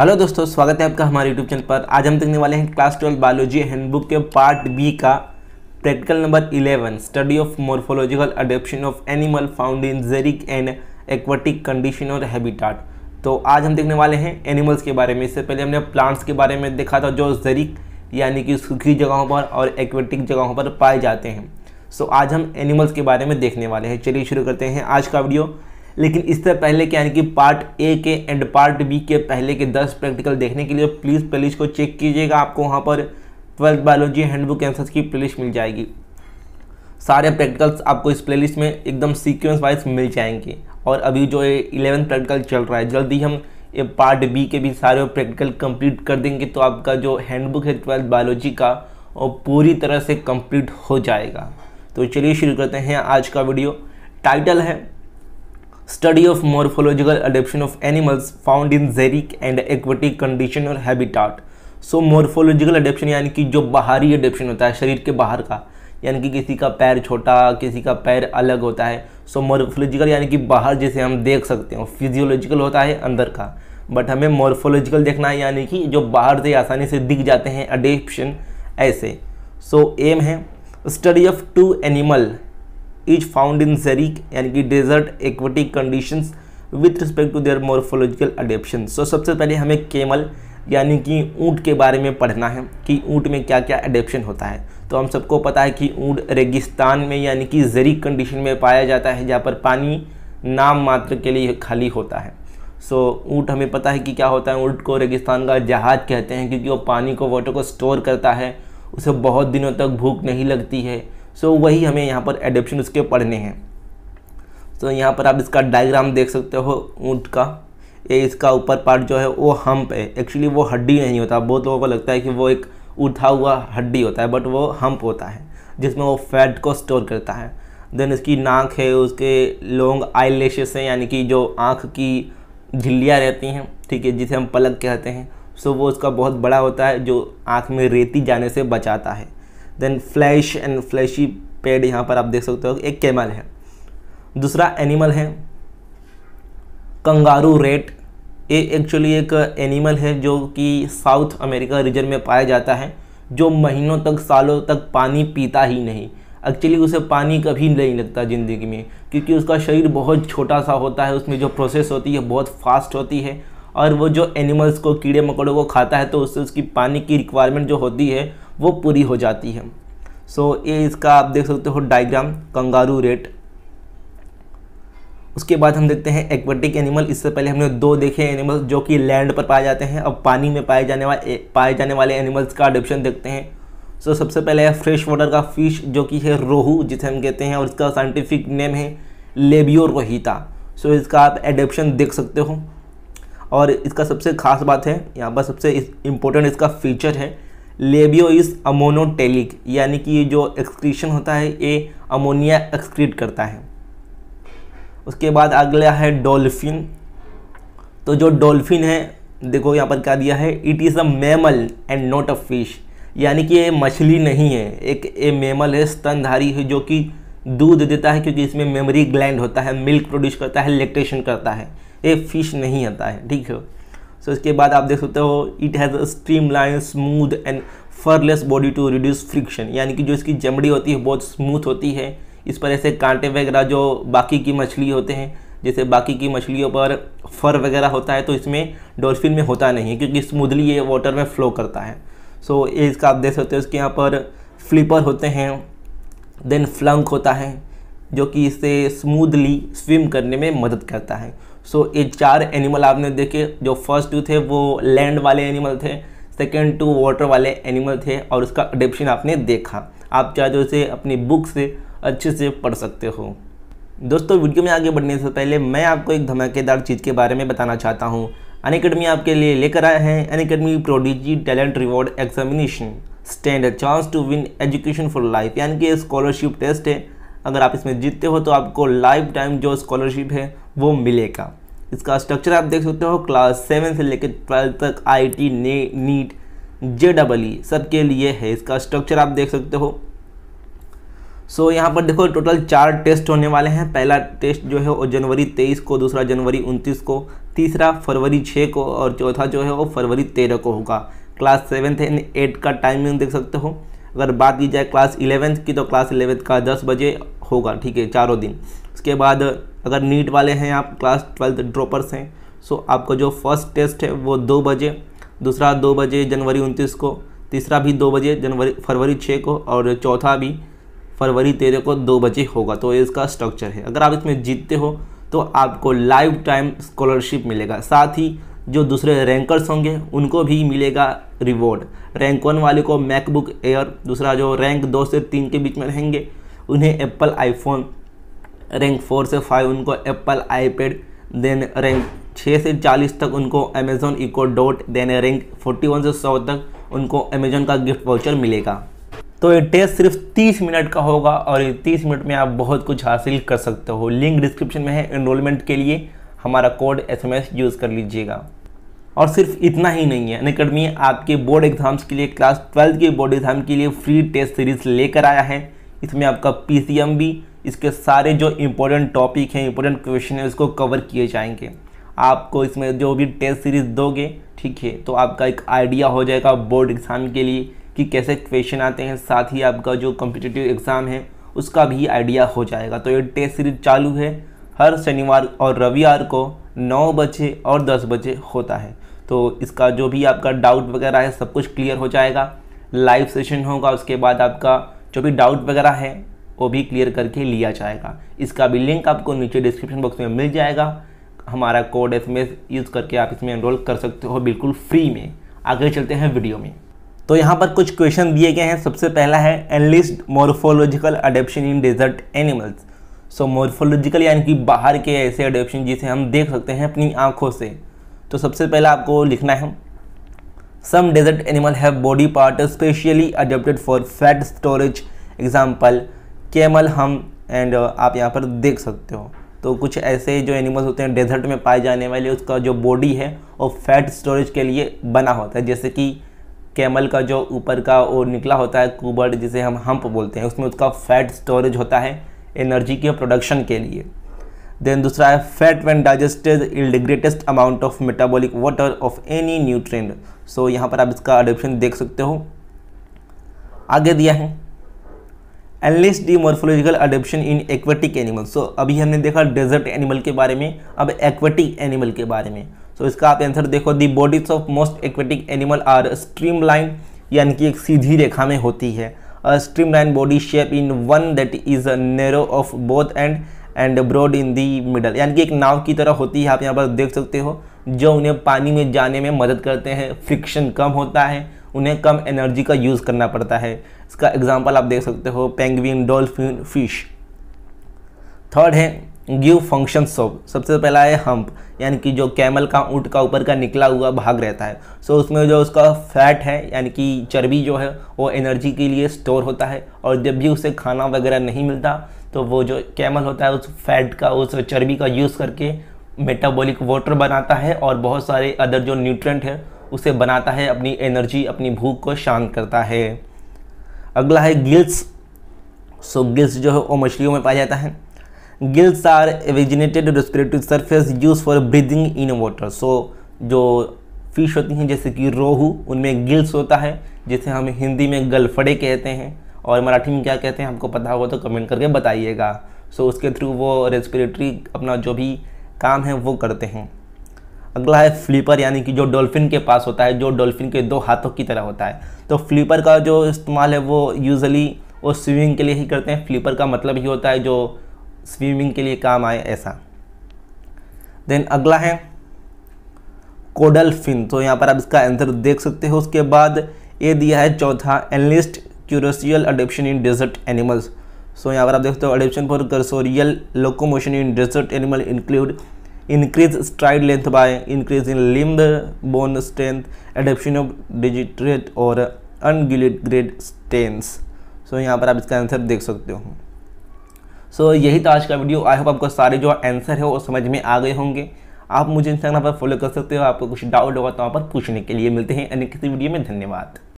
Hello दोस्तों स्वागत है आपका हमारे यूट्यूब चैनल पर आज हम देखने वाले हैं क्लास ट्वेल्व बायोलॉजी हैंडबुक के पार्ट बी का practical number eleven study of morphological adaption of animal found in xeric and aquatic condition और हैबिटाट तो आज हम देखने वाले हैं एनिमल्स के बारे में इससे पहले हमने प्लांट्स के बारे में देखा था जो जेरिक यानी कि सूखी जगहों पर और एक्वेटिक जगहों पर पाए जाते हैं सो so, आज हम एनिमल्स के बारे में देखने वाले हैं चलिए शुरू करते हैं आज का वीडियो लेकिन इससे पहले के यानी कि पार्ट ए के एंड पार्ट बी के पहले के दस प्रैक्टिकल देखने के लिए प्लीज़ प्लेलिस्ट को चेक कीजिएगा आपको वहाँ पर ट्वेल्थ बायोलॉजी हैंडबुक आंसर्स की प्लेलिस्ट मिल जाएगी सारे प्रैक्टिकल्स आपको इस प्लेलिस्ट में एकदम सीक्वेंस वाइज मिल जाएंगे और अभी जो इलेवन प्रैक्टिकल चल रहा है जल्दी हम ये पार्ट बी के भी सारे प्रैक्टिकल कंप्लीट कर देंगे तो आपका जो हैंडबुक है ट्वेल्थ बायोलॉजी का वो पूरी तरह से कंप्लीट हो जाएगा तो चलिए शुरू करते हैं आज का वीडियो टाइटल है study of morphological adaptation of animals found in xeric and aquatic condition और habitat सो मोरफोलॉजिकल अडेप्शन यानी कि जो बाहरी अडेप्शन होता है शरीर के बाहर का यानी कि किसी का पैर छोटा किसी का पैर अलग होता है सो मोर्फोलॉजिकल यानी कि बाहर जैसे हम देख सकते हो फिजियोलॉजिकल होता है अंदर का बट हमें मोर्फोलॉजिकल देखना है यानी कि जो बाहर से आसानी से दिख जाते हैं अडेप्शन ऐसे सो so, एम है study of two animal is found in xeric यानी कि desert aquatic condition with respect to their morphological adaption so सबसे पहले हमें केमल यानी कि ऊँट के बारे में पढ़ना है कि ऊँट में क्या क्या अडेप्शन होता है तो हम सबको पता है कि ऊँट रेगिस्तान में यानी कि जरिक कंडीशन में पाया जाता है जहाँ पर पानी नाम मात्र के लिए खाली होता है सो so, ऊँट हमें पता है कि क्या होता है ऊँट को रेगिस्तान का जहाज कहते हैं क्योंकि वो पानी को वाटर को स्टोर करता है उसे बहुत दिनों तक भूख नहीं लगती है सो so, वही हमें यहाँ पर एडेप्शन उसके पढ़ने हैं तो so, यहाँ पर आप इसका डायग्राम देख सकते हो ऊँट का ये इसका ऊपर पार्ट जो है वो हम्प है एक्चुअली वो हड्डी नहीं होता बहुत लोगों को लगता है कि वो एक उठा हुआ हड्डी होता है बट वो हम्प होता है जिसमें वो फैट को स्टोर करता है देन इसकी नाक है उसके लॉन्ग आई लेशेस हैं यानी कि जो आँख की झिल्लियाँ रहती हैं ठीक है जिसे हम पलक कहते हैं सो वो उसका बहुत बड़ा होता है जो आँख में रेती जाने से बचाता है then flesh and fleshy pad यहाँ पर आप देख सकते हो एक कैमल है दूसरा एनिमल है कंगारू रेट ये एक्चुअली एक एनिमल है जो कि साउथ अमेरिका रीजन में पाया जाता है जो महीनों तक सालों तक पानी पीता ही नहीं एक्चुअली उसे पानी कभी नहीं लगता ज़िंदगी में क्योंकि उसका शरीर बहुत छोटा सा होता है उसमें जो प्रोसेस होती है बहुत फास्ट होती है और वो जो एनिमल्स को कीड़े मकोड़ों को खाता है तो उससे उसकी पानी की रिक्वायरमेंट जो होती है वो पूरी हो जाती है सो so, ये इसका आप देख सकते हो डायग्राम कंगारू रेट उसके बाद हम देखते हैं एक्वेटिक एनिमल इससे पहले हमने दो देखे एनिमल्स जो कि लैंड पर पाए जाते हैं अब पानी में पाए जाने वाले पाए जाने वाले एनिमल्स का डिप्शन देखते हैं सो so, सबसे पहले है फ्रेश वाटर का फिश जो कि है रोहू जिसे हम कहते हैं और इसका साइंटिफिक नेम है लेबियो रोहिता सो so, इसका आप एडेप्शन देख सकते हो और इसका सबसे खास बात है यहाँ पर सबसे इम्पोर्टेंट इसका फीचर है लेबियो इज़ अमोनोटेलिक यानी कि ये जो एक्सक्रीशन होता है ये अमोनिया एक्सक्रीट करता है उसके बाद अगला है डॉल्फिन तो जो डॉल्फिन है देखो यहाँ पर क्या दिया है it is a mammal and not a fish यानी कि ये मछली नहीं है एक ये मेमल है स्तनधारी है जो कि दूध देता है क्योंकि इसमें मेमरी ग्लैंड होता है मिल्क प्रोड्यूस करता है लेक्टेशन करता है ए फिश नहीं आता है ठीक है सो इसके बाद आप देख सकते हो it has a streamline smooth and furless body to reduce friction यानी कि जो इसकी चमड़ी होती है बहुत स्मूथ होती है इस पर ऐसे कांटे वगैरह जो बाकी की मछली होते हैं जैसे बाकी की मछलियों पर फर वगैरह होता है तो इसमें डॉल्फिन में होता नहीं है क्योंकि स्मूथली ये वाटर में फ्लो करता है सो so, ये इसका आप देख सकते हो इसके यहाँ पर फ्लिपर होते हैं देन फ्लंक होता है जो कि इसे स्मूदली स्विम करने में मदद करता है सो so, ये चार एनिमल आपने देखे जो फर्स्ट टू थे वो लैंड वाले एनिमल थे सेकेंड टू वाटर वाले एनिमल थे और उसका अडेप्शन आपने देखा आप चाहे तो उसे अपनी बुक से अच्छे से पढ़ सकते हो दोस्तों वीडियो में आगे बढ़ने से पहले मैं आपको एक धमाकेदार चीज़ के बारे में बताना चाहता हूँ अनकेडमी आपके लिए लेकर आए हैं Unacademy Prodigy talent reward examination stand a chance to win education for life यानी कि स्कॉलरशिप टेस्ट है अगर आप इसमें जीतते हो तो आपको लाइफ टाइम जो स्कॉलरशिप है वो मिलेगा इसका स्ट्रक्चर आप देख सकते हो क्लास सेवन से लेकर ट्वेल्थ तक I T NEET J double E सबके लिए है इसका स्ट्रक्चर आप देख सकते हो सो so, यहाँ पर देखो टोटल चार टेस्ट होने वाले हैं पहला टेस्ट जो है वो जनवरी तेईस को दूसरा जनवरी उनतीस को तीसरा फरवरी छः को और चौथा जो है वो फरवरी तेरह को होगा क्लास सेवन्थ एंड एट का टाइमिंग देख सकते हो अगर बात की जाए क्लास इलेवेंथ की तो क्लास इलेवेंथ का दस बजे होगा ठीक है चारों दिन उसके बाद अगर नीट वाले हैं आप क्लास ट्वेल्थ ड्रॉपर्स हैं सो आपका जो फर्स्ट टेस्ट है वो दो बजे दूसरा दो बजे जनवरी उनतीस को तीसरा भी दो बजे जनवरी फरवरी छः को और चौथा भी फरवरी तेरह को दो बजे होगा तो इसका स्ट्रक्चर है अगर आप इसमें जीतते हो तो आपको लाइफ टाइम स्कॉलरशिप मिलेगा साथ ही जो दूसरे रैंकर्स होंगे उनको भी मिलेगा रिवॉर्ड रैंक वन वाले को मैकबुक एयर दूसरा जो रैंक दो से तीन के बीच में रहेंगे उन्हें एप्पल आईफोन रैंक फोर से फाइव उनको एप्पल आईपैड देन रैंक छः से चालीस तक उनको Amazon Echo Dot then rank forty one से सौ तक उनको अमेजोन का गिफ्ट वाउचर मिलेगा तो ये टेस्ट सिर्फ तीस मिनट का होगा और ये तीस मिनट में आप बहुत कुछ हासिल कर सकते हो लिंक डिस्क्रिप्शन में है इनरोलमेंट के लिए हमारा कोड एस यूज़ कर लीजिएगा और सिर्फ इतना ही नहीं है अनकेडमी आपके बोर्ड एग्ज़ाम्स के लिए क्लास ट्वेल्थ के बोर्ड एग्ज़ाम के लिए फ्री टेस्ट सीरीज़ लेकर आया है इसमें आपका भी इसके सारे जो इम्पोर्टेंट टॉपिक हैं इम्पोर्टेंट क्वेश्चन है उसको कवर किए जाएंगे आपको इसमें जो भी टेस्ट सीरीज दोगे ठीक है तो आपका एक आइडिया हो जाएगा बोर्ड एग्ज़ाम के लिए कि कैसे क्वेश्चन आते हैं साथ ही आपका जो कम्पिटिटिव एग्ज़ाम है उसका भी आइडिया हो जाएगा तो ये टेस्ट सीरीज चालू है हर शनिवार और रविवार को नौ बजे और दस बजे होता है तो इसका जो भी आपका डाउट वगैरह है सब कुछ क्लियर हो जाएगा लाइव सेशन होगा उसके बाद आपका जो भी डाउट वगैरह है वो भी क्लियर करके लिया जाएगा इसका भी लिंक आपको नीचे डिस्क्रिप्शन बॉक्स में मिल जाएगा हमारा कोड एस यूज़ करके आप इसमें एनरोल कर सकते हो बिल्कुल फ्री में आगे चलते हैं वीडियो में तो यहाँ पर कुछ क्वेश्चन दिए गए हैं सबसे पहला है enlist morphological adaption in desert animals so morphological यानी कि बाहर के ऐसे अडेप्शन जिसे हम देख सकते हैं अपनी आँखों से तो सबसे पहला आपको लिखना है Some desert animal have body part specially adapted for fat storage. Example camel हम एंड आप यहाँ पर देख सकते हो तो कुछ ऐसे जो एनिमल्स होते हैं डेजर्ट में पाए जाने वाले उसका जो बॉडी है वो फैट स्टोरेज के लिए बना होता है जैसे कि कैमल का जो ऊपर का वो निकला होता है कुबर्ड जिसे हम हम्प बोलते हैं उसमें उसका फैट स्टोरेज होता है एनर्जी के प्रोडक्शन के लिए देन दूसरा है fat when digested yield greatest amount of metabolic water of any nutrient so यहाँ पर आप इसका अडोप्शन देख सकते हो आगे दिया है enlist the morphological adoption in aquatic animal so अभी हमने देखा डेजर्ट एनिमल के बारे में अब एक्वेटिक एनिमल के बारे में सो so, इसका आप आंसर देखो the bodies of most aquatic animal are streamline यानी कि एक सीधी रेखा में होती है streamline body shape in one that is arrow of both end and broad in the middle यानी कि एक नाव की तरह होती है आप यहाँ पर देख सकते हो जो उन्हें पानी में जाने में मदद करते हैं फ्रिक्शन कम होता है उन्हें कम एनर्जी का यूज़ करना पड़ता है इसका एग्जाम्पल आप देख सकते हो पेंगविन डॉल्फिन फिश थर्ड है गिव फंक्शन सोप सबसे पहला है हम्प यानी कि जो कैमल का ऊँट का ऊपर का निकला हुआ भाग रहता है सो so, उसमें जो उसका फैट है यानी कि चर्बी जो है वो एनर्जी के लिए स्टोर होता है और जब भी उसे खाना वगैरह नहीं मिलता तो वो जो कैमल होता है उस फैट का उस चर्बी का यूज़ करके मेटाबॉलिक वाटर बनाता है और बहुत सारे अदर जो न्यूट्रेंट है उसे बनाता है अपनी एनर्जी अपनी भूख को शांत करता है अगला है गिल्स सो गिल्स जो है वो मछलियों में पाया जाता है gills are evaginated respiratory surface use for breathing in water so जो फिश होती हैं जैसे कि रोहू उनमें गिल्स होता है जिसे हम हिंदी में गलफड़े कहते हैं और मराठी में क्या कहते हैं हमको पता होगा तो कमेंट करके बताइएगा सो so, उसके थ्रू वो रेस्पिरेटरी अपना जो भी काम है वो करते हैं अगला है फ्लीपर यानी कि जो डॉल्फिन के पास होता है जो डॉल्फिन के दो हाथों की तरह होता है तो फ्लीपर का जो इस्तेमाल है वो यूज़ली वो स्विमिंग के लिए ही करते हैं फ्लीपर का मतलब ही होता है जो स्विमिंग के लिए काम आए ऐसा देन अगला है कोडल फिन तो यहाँ पर आप इसका आंसर देख सकते हो उसके बाद ये दिया है चौथा enlist cursorial adaption in desert animals so यहाँ पर आप देखते हो adaption for cursorial locomotion in desert animal include increase stride length by increase in limb bone strength adaption of digitigrade और ग्रेड स्टेंस सो यहाँ पर आप इसका आंसर देख सकते हो सो so, यही था आज का वीडियो आई होप आपको सारे जो आंसर है वो समझ में आ गए होंगे आप मुझे इंस्टाग्राम पर फॉलो कर सकते हो आपको कुछ डाउट होगा तो वहाँ पर पूछने के लिए मिलते हैं अन्य किसी वीडियो में धन्यवाद